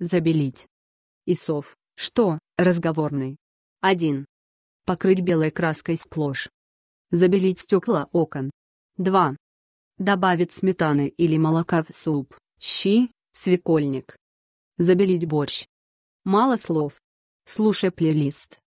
Забелить. Исов, что, разговорный. 1. Покрыть белой краской сплошь. Забелить стекла окон. 2. Добавить сметаны или молока в суп, щи, свекольник. Забелить борщ. Мало слов. Слушай плейлист.